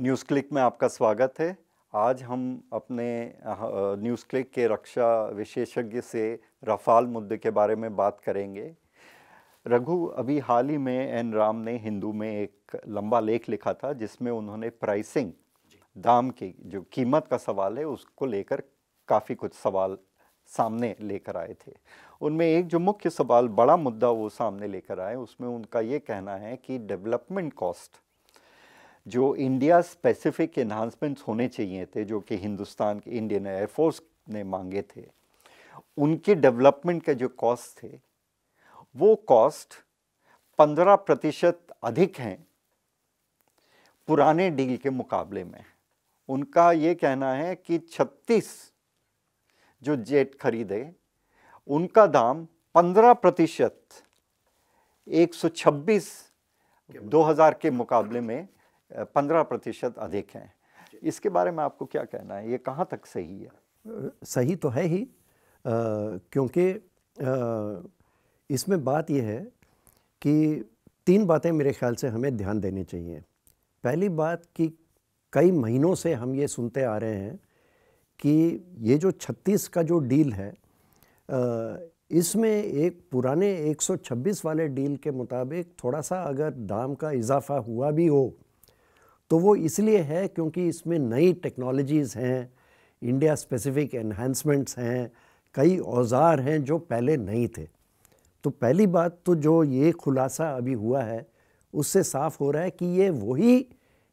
News click में आपका स्वागत है आज हम अपने न्यूज़ क्लिक के रक्षा विशेषज्ञ से रफाल मुद्दे के बारे में बात करेंगे रघु अभी हाल ही में एन राम ने हिंदू में एक लंबा लेख लिखा था जिसमें उन्होंने प्राइसिंग दाम की जो कीमत का सवाल है उसको लेकर काफ़ी कुछ सवाल सामने लेकर आए थे उनमें एक जो मुख्य सवाल बड़ा मुद्दा वो सामने लेकर आए उसमें उनका ये कहना है कि डेवलपमेंट कॉस्ट जो इंडिया स्पेसिफिक इन्हांसमेंट्स होने चाहिए थे जो कि हिंदुस्तान के इंडियन एयरफोर्स ने मांगे थे उनके डेवलपमेंट के जो कॉस्ट थे वो कॉस्ट पंद्रह प्रतिशत अधिक हैं पुराने डील के मुकाबले में उनका ये कहना है कि छत्तीस जो जेट खरीदे उनका दाम पंद्रह प्रतिशत एक सौ छब्बीस दो हज़ार के मुकाबले में पंद्रह प्रतिशत अधिक हैं इसके बारे में आपको क्या कहना है ये कहाँ तक सही है सही तो है ही क्योंकि इसमें बात यह है कि तीन बातें मेरे ख्याल से हमें ध्यान देनी चाहिए पहली बात कि कई महीनों से हम ये सुनते आ रहे हैं कि ये जो 36 का जो डील है इसमें एक पुराने 126 वाले डील के मुताबिक थोड़ा सा अगर दाम का इजाफा हुआ भी हो तो वो इसलिए है क्योंकि इसमें नई टेक्नोलॉजीज़ हैं इंडिया स्पेसिफिक एनहेंसमेंट्स हैं कई औज़ार हैं जो पहले नहीं थे तो पहली बात तो जो ये खुलासा अभी हुआ है उससे साफ हो रहा है कि ये वही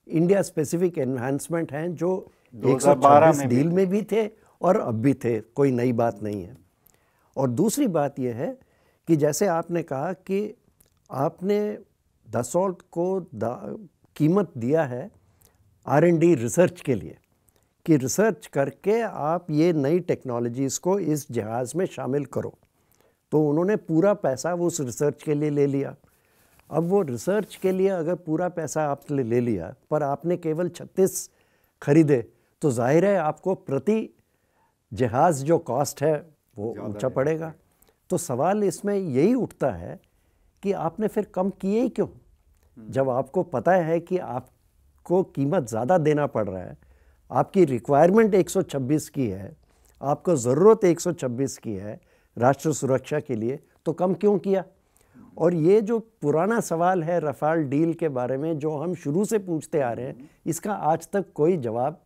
इंडिया स्पेसिफिक एनहेंसमेंट हैं जो एक सौ डील में भी थे और अब भी थे कोई नई बात नहीं है और दूसरी बात यह है कि जैसे आपने कहा कि आपने दसॉल्ट को कीमत दिया है आर एंड डी रिसर्च के लिए कि रिसर्च करके आप ये नई टेक्नोलॉजीज़ को इस जहाज़ में शामिल करो तो उन्होंने पूरा पैसा वो उस रिसर्च के लिए ले लिया अब वो रिसर्च के लिए अगर पूरा पैसा आपने ले लिया पर आपने केवल 36 खरीदे तो जाहिर है आपको प्रति जहाज़ जो कॉस्ट है वो ऊंचा पड़ेगा तो सवाल इसमें यही उठता है कि आपने फिर कम किए ही क्यों हम्म। जब आपको पता है कि आपको कीमत ज़्यादा देना पड़ रहा है आपकी रिक्वायरमेंट 126 की है आपको ज़रूरत 126 की है राष्ट्र सुरक्षा के लिए तो कम क्यों किया और ये जो पुराना सवाल है रफाल डील के बारे में जो हम शुरू से पूछते आ रहे हैं इसका आज तक कोई जवाब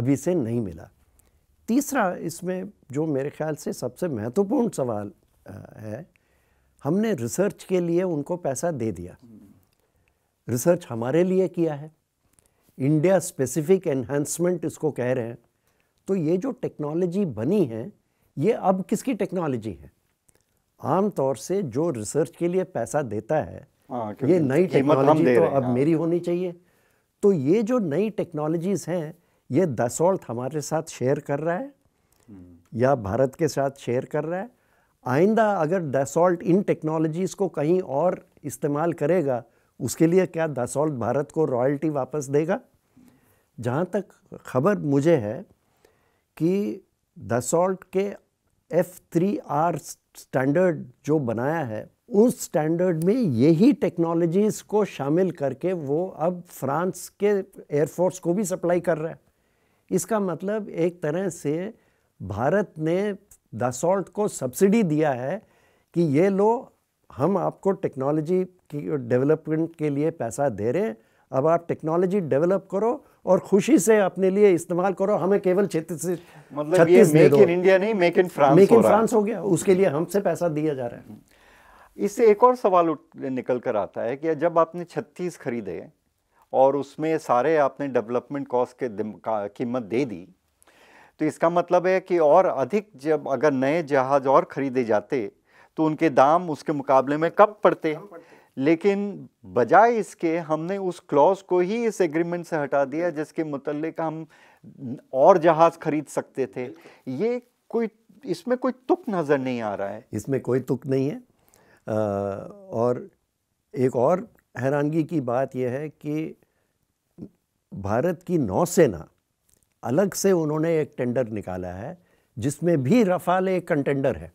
अभी से नहीं मिला तीसरा इसमें जो मेरे ख्याल से सबसे महत्वपूर्ण सवाल है हमने रिसर्च के लिए उनको पैसा दे दिया रिसर्च हमारे लिए किया है इंडिया स्पेसिफिक एनहेंसमेंट इसको कह रहे हैं तो ये जो टेक्नोलॉजी बनी है ये अब किसकी टेक्नोलॉजी है आमतौर से जो रिसर्च के लिए पैसा देता है आ, हाँ, ये नई टेक्नोलॉजी तो अब हाँ। मेरी होनी चाहिए तो ये जो नई टेक्नोलॉजीज़ हैं ये दसोल्ट हमारे साथ शेयर कर रहा है हम्म। या भारत के साथ शेयर कर रहा है आइंदा अगर दसॉल्ट इन टेक्नोलॉजीज़ को कहीं और इस्तेमाल करेगा उसके लिए क्या दसॉल्ट भारत को रॉयल्टी वापस देगा जहाँ तक खबर मुझे है कि दसॉल्ट के एफ थ्री आर स्टैंडर्ड जो बनाया है उस स्टैंडर्ड में यही टेक्नोलॉजीज़ को शामिल करके वो अब फ्रांस के एयरफोर्स को भी सप्लाई कर रहा है इसका मतलब एक तरह से भारत ने दसॉल्ट को सब्सिडी दिया है कि ये लो हम आपको टेक्नोलॉजी की डेवलपमेंट के लिए पैसा दे रहे हैं अब आप टेक्नोलॉजी डेवलप करो और खुशी से अपने लिए इस्तेमाल करो हमें केवल क्षेत्र से मतलब ये मेक इन इंडिया नहीं make in France make in France हो गया उसके लिए हमसे पैसा दिया जा रहा है इससे एक और सवाल निकल कर आता है कि जब आपने छत्तीस खरीदे और उसमें सारे आपने डेवलपमेंट कॉस्ट के कीमत दे दी तो इसका मतलब है कि और अधिक जब अगर नए जहाज़ और ख़रीदे जाते तो उनके दाम उसके मुकाबले में कब पड़ते हैं लेकिन बजाय इसके हमने उस क्लॉज को ही इस एग्रीमेंट से हटा दिया जिसके मतलब हम और जहाज़ खरीद सकते थे ये कोई इसमें कोई तुक नज़र नहीं आ रहा है इसमें कोई तुक नहीं है आ, और एक और हैरानगी की बात यह है कि भारत की नौसेना अलग से उन्होंने एक टेंडर निकाला है जिसमें भी रफाल एक कंटेंडर है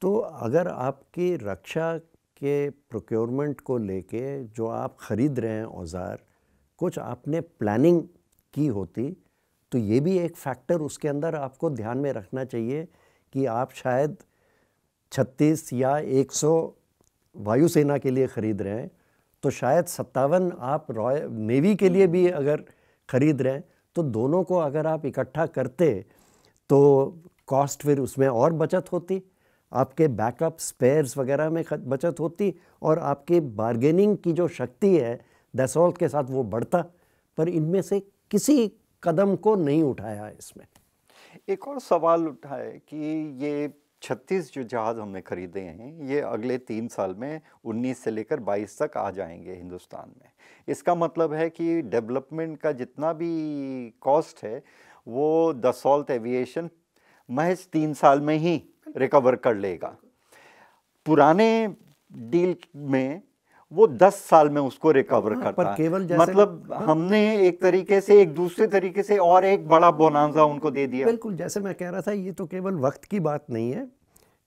तो अगर आपकी रक्षा के प्रोक्योरमेंट को लेके जो आप ख़रीद रहे हैं औज़ार कुछ आपने प्लानिंग की होती तो ये भी एक फैक्टर उसके अंदर आपको ध्यान में रखना चाहिए कि आप शायद 36 या 100 वायुसेना के लिए ख़रीद रहे हैं तो शायद सत्तावन आप रॉय नेवी के लिए भी अगर ख़रीद रहे हैं तो दोनों को अगर आप इकट्ठा करते तो कॉस्ट फिर उसमें और बचत होती आपके बैकअप स्पेयर्स वगैरह में बचत होती और आपके बार्गेनिंग की जो शक्ति है दसौल्ट के साथ वो बढ़ता पर इनमें से किसी कदम को नहीं उठाया इसमें एक और सवाल उठा है कि ये छत्तीस जो जहाज़ हमने ख़रीदे हैं ये अगले तीन साल में उन्नीस से लेकर बाईस तक आ जाएंगे हिंदुस्तान में इसका मतलब है कि डेवलपमेंट का जितना भी कॉस्ट है वो दसौल्त एविएशन महज तीन साल में ही रिकवर कर लेगा पुराने डील में वो दस साल में उसको रिकवर हाँ, करता पर केवल जैसे मतलब हाँ। हमने एक तरीके से एक दूसरे तरीके से और एक बड़ा बोनाजा उनको दे दिया बिल्कुल जैसे मैं कह रहा था ये तो केवल वक्त की बात नहीं है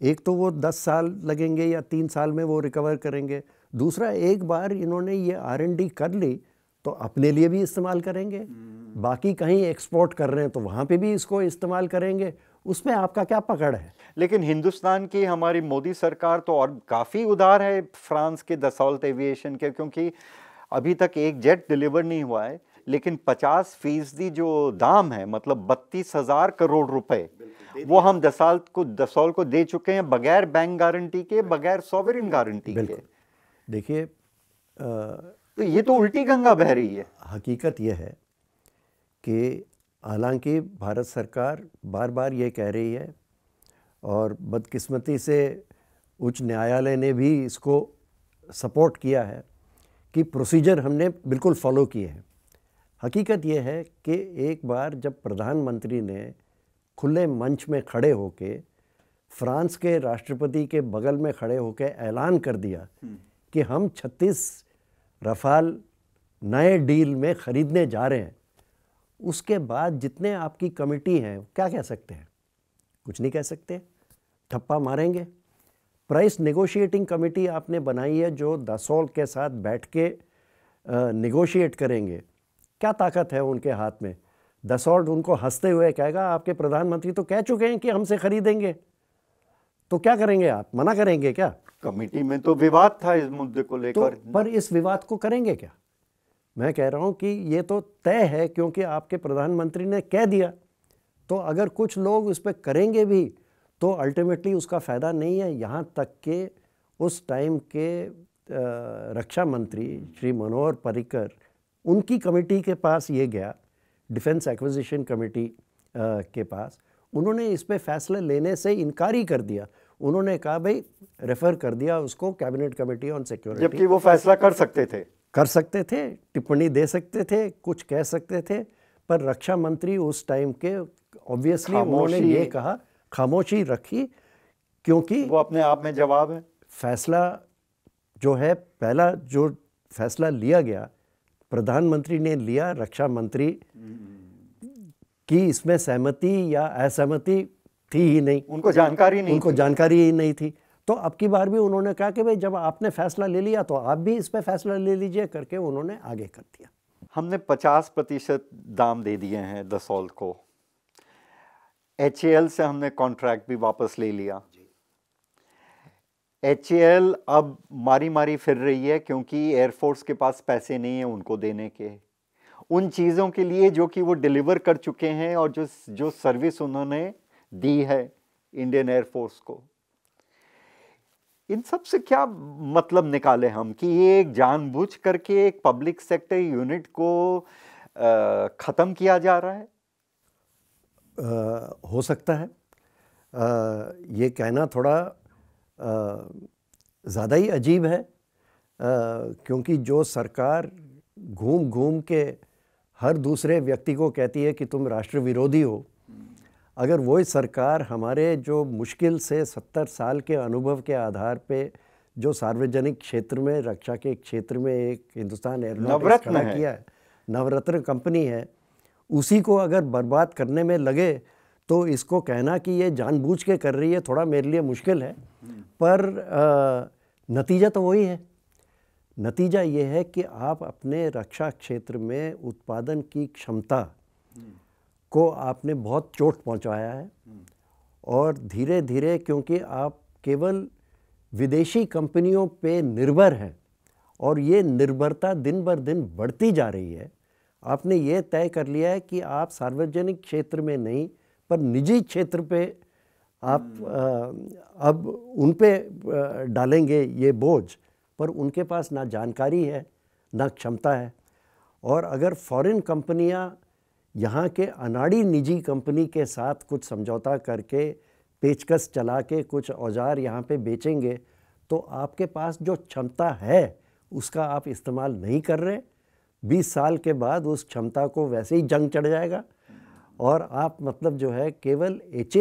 एक तो वो दस साल लगेंगे या तीन साल में वो रिकवर करेंगे दूसरा एक बार इन्होंने ये आर कर ली तो अपने लिए भी इस्तेमाल करेंगे हम्म। बाकी कहीं एक्सपोर्ट कर रहे हैं तो वहाँ पे भी इसको इस्तेमाल करेंगे उसमें आपका क्या पकड़ है लेकिन हिंदुस्तान की हमारी मोदी सरकार तो और काफ़ी उदार है फ्रांस के दसौलत एविएशन के क्योंकि अभी तक एक जेट डिलीवर नहीं हुआ है लेकिन 50 फीसदी जो दाम है मतलब बत्तीस हज़ार करोड़ रुपए वो हम दसाल को दसौल को दे चुके हैं बगैर बैंक गारंटी के बगैर सॉवरिन गारंटी के देखिए तो ये तो उल्टी गंगा बह रही है हकीकत यह है कि हालांकि भारत सरकार बार बार ये कह रही है और बदकिस्मती से उच्च न्यायालय ने भी इसको सपोर्ट किया है कि प्रोसीजर हमने बिल्कुल फॉलो किए हैं हकीकत यह है कि एक बार जब प्रधानमंत्री ने खुले मंच में खड़े होके फ्रांस के राष्ट्रपति के बगल में खड़े होकर ऐलान कर दिया हम्म। कि हम 36 रफाल नए डील में ख़रीदने जा रहे हैं उसके बाद जितने आपकी कमिटी हैं क्या कह सकते हैं कुछ नहीं कह सकते ठप्पा मारेंगे प्राइस नेगोशिएटिंग कमेटी आपने बनाई है जो दसोल के साथ बैठ के निगोशिएट करेंगे क्या ताकत है उनके हाथ में दसोल उनको हंसते हुए कहेगा आपके प्रधानमंत्री तो कह चुके हैं कि हमसे खरीदेंगे तो क्या करेंगे आप मना करेंगे क्या कमेटी में तो विवाद था इस मुद्दे को तो लेकर तो, पर इस विवाद को करेंगे क्या मैं कह रहा हूँ कि ये तो तय है क्योंकि आपके प्रधानमंत्री ने कह दिया तो अगर कुछ लोग उस पर करेंगे भी तो अल्टीमेटली उसका फ़ायदा नहीं है यहाँ तक के उस टाइम के रक्षा मंत्री श्री मनोहर पर्रिकर उनकी कमेटी के पास ये गया डिफेंस एक्विजिशन कमेटी के पास उन्होंने इस पर फैसले लेने से इनकार ही कर दिया उन्होंने कहा भाई रेफर कर दिया उसको कैबिनेट कमेटी ऑन सिक्योरिटी जबकि वो फैसला कर सकते थे कर सकते थे टिप्पणी दे सकते थे कुछ कह सकते थे पर रक्षा मंत्री उस टाइम के ऑब्वियसली उन्होंने ये कहा खामोशी रखी क्योंकि वो अपने आप में जवाब है फैसला जो है पहला जो फैसला लिया गया प्रधानमंत्री ने लिया रक्षा मंत्री की इसमें सहमति या असहमति थी ही नहीं उनको जानकारी नहीं उनको जानकारी ही नहीं थी तो अब की बार भी उन्होंने कहा कि भाई जब आपने फैसला ले लिया तो आप भी इस पर फैसला ले लीजिए करके उन्होंने आगे कर दिया हमने 50 प्रतिशत दाम दे दिए हैं दसोल्ट को एच से हमने कॉन्ट्रैक्ट भी वापस ले लिया एच अब मारी मारी फिर रही है क्योंकि एयरफोर्स के पास पैसे नहीं है उनको देने के उन चीज़ों के लिए जो कि वो डिलीवर कर चुके हैं और जो जो सर्विस उन्होंने दी है इंडियन एयरफोर्स को इन सब से क्या मतलब निकाले हम कि ये एक जानबूझ करके एक पब्लिक सेक्टर यूनिट को ख़त्म किया जा रहा है आ, हो सकता है आ, ये कहना थोड़ा ज़्यादा ही अजीब है आ, क्योंकि जो सरकार घूम घूम के हर दूसरे व्यक्ति को कहती है कि तुम राष्ट्र विरोधी हो अगर वही सरकार हमारे जो मुश्किल से सत्तर साल के अनुभव के आधार पे जो सार्वजनिक क्षेत्र में रक्षा के क्षेत्र में एक हिंदुस्तान एयरलाइन किया है नवरत्न कंपनी है उसी को अगर बर्बाद करने में लगे तो इसको कहना कि ये जानबूझ के कर रही है थोड़ा मेरे लिए मुश्किल है पर आ, नतीजा तो वही है नतीजा ये है कि आप अपने रक्षा क्षेत्र में उत्पादन की क्षमता को आपने बहुत चोट पहुंचाया है हम्म। और धीरे धीरे क्योंकि आप केवल विदेशी कंपनियों पे निर्भर हैं और ये निर्भरता दिन बर दिन बढ़ती जा रही है आपने ये तय कर लिया है कि आप सार्वजनिक क्षेत्र में नहीं पर निजी क्षेत्र पे आप आ, हम्म। अब उन पे डालेंगे ये बोझ पर उनके पास ना जानकारी है ना क्षमता है और अगर फॉरेन कंपनियां यहाँ के अनाड़ी निजी कंपनी के साथ कुछ समझौता करके पेचकस चला के कुछ औजार यहाँ पे बेचेंगे तो आपके पास जो क्षमता है उसका आप इस्तेमाल नहीं कर रहे 20 साल के बाद उस क्षमता को वैसे ही जंग चढ़ जाएगा और आप मतलब जो है केवल एच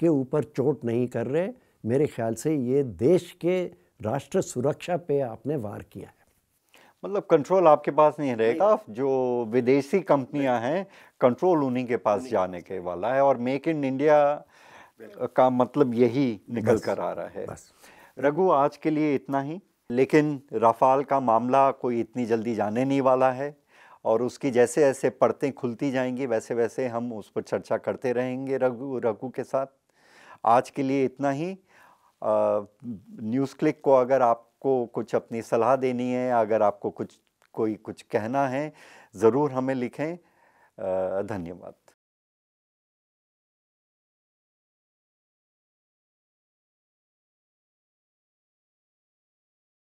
के ऊपर चोट नहीं कर रहे मेरे ख्याल से ये देश के राष्ट्र सुरक्षा पे आपने वार किया है मतलब कंट्रोल आपके पास नहीं रहेगा जो विदेशी कंपनियां हैं कंट्रोल उन्हीं के पास जाने के वाला है और मेक इन इंडिया का मतलब यही निकल कर आ रहा है रघु आज के लिए इतना ही लेकिन राफाल का मामला कोई इतनी जल्दी जाने नहीं वाला है और उसकी जैसे ऐसे परतें खुलती जाएंगी वैसे वैसे हम उस पर चर्चा करते रहेंगे रघु रघु के साथ आज के लिए इतना ही न्यूज़ क्लिक को अगर आप आपको कुछ अपनी सलाह देनी है अगर आपको कुछ कोई कुछ कहना है ज़रूर हमें लिखें धन्यवाद